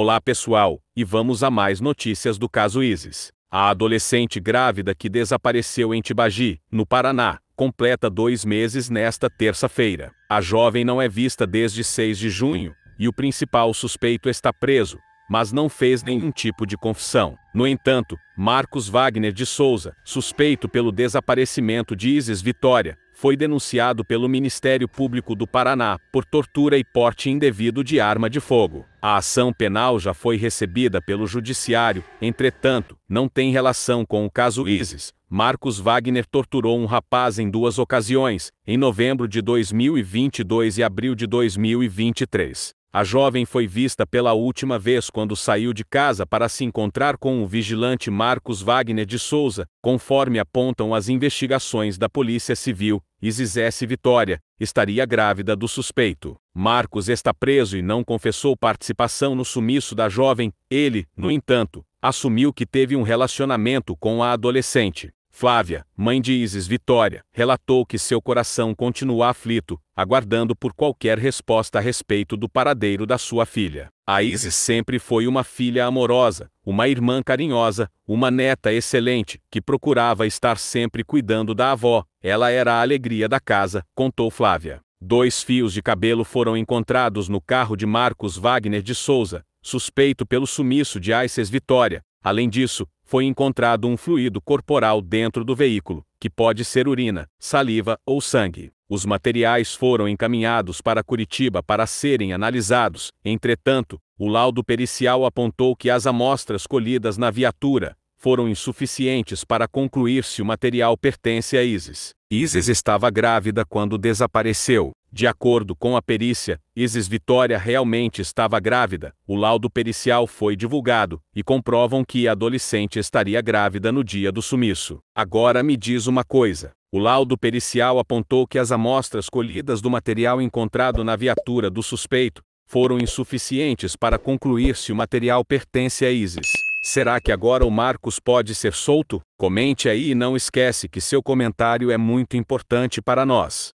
Olá pessoal, e vamos a mais notícias do caso ISIS. A adolescente grávida que desapareceu em Tibagi, no Paraná, completa dois meses nesta terça-feira. A jovem não é vista desde 6 de junho, e o principal suspeito está preso, mas não fez nenhum tipo de confissão. No entanto, Marcos Wagner de Souza, suspeito pelo desaparecimento de Isis Vitória, foi denunciado pelo Ministério Público do Paraná por tortura e porte indevido de arma de fogo. A ação penal já foi recebida pelo Judiciário, entretanto, não tem relação com o caso ISIS. Marcos Wagner torturou um rapaz em duas ocasiões, em novembro de 2022 e abril de 2023. A jovem foi vista pela última vez quando saiu de casa para se encontrar com o vigilante Marcos Wagner de Souza, conforme apontam as investigações da Polícia Civil. Isizesse Vitória estaria grávida do suspeito. Marcos está preso e não confessou participação no sumiço da jovem. Ele, no entanto, assumiu que teve um relacionamento com a adolescente. Flávia, mãe de Isis Vitória, relatou que seu coração continua aflito, aguardando por qualquer resposta a respeito do paradeiro da sua filha. A Isis sempre foi uma filha amorosa, uma irmã carinhosa, uma neta excelente, que procurava estar sempre cuidando da avó. Ela era a alegria da casa, contou Flávia. Dois fios de cabelo foram encontrados no carro de Marcos Wagner de Souza, suspeito pelo sumiço de Isis Vitória, Além disso, foi encontrado um fluido corporal dentro do veículo, que pode ser urina, saliva ou sangue. Os materiais foram encaminhados para Curitiba para serem analisados. Entretanto, o laudo pericial apontou que as amostras colhidas na viatura foram insuficientes para concluir se o material pertence a Isis. Isis estava grávida quando desapareceu. De acordo com a perícia, Isis Vitória realmente estava grávida. O laudo pericial foi divulgado e comprovam que a adolescente estaria grávida no dia do sumiço. Agora me diz uma coisa. O laudo pericial apontou que as amostras colhidas do material encontrado na viatura do suspeito foram insuficientes para concluir se o material pertence a Isis. Será que agora o Marcos pode ser solto? Comente aí e não esquece que seu comentário é muito importante para nós.